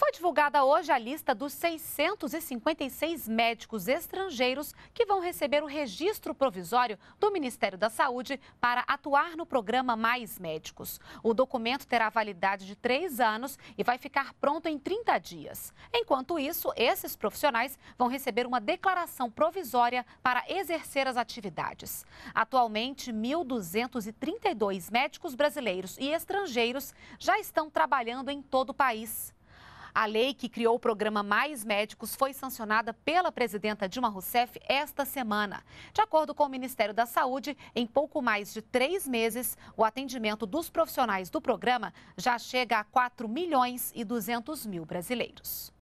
Foi divulgada hoje a lista dos 656 médicos estrangeiros que vão receber o registro provisório do Ministério da Saúde para atuar no programa Mais Médicos. O documento terá validade de três anos e vai ficar pronto em 30 dias. Enquanto isso, esses profissionais vão receber uma declaração provisória para exercer as atividades. Atualmente, 1.232 médicos brasileiros e estrangeiros já estão trabalhando em todo o país. A lei que criou o programa Mais Médicos foi sancionada pela presidenta Dilma Rousseff esta semana. De acordo com o Ministério da Saúde, em pouco mais de três meses, o atendimento dos profissionais do programa já chega a 4 milhões e 200 mil brasileiros.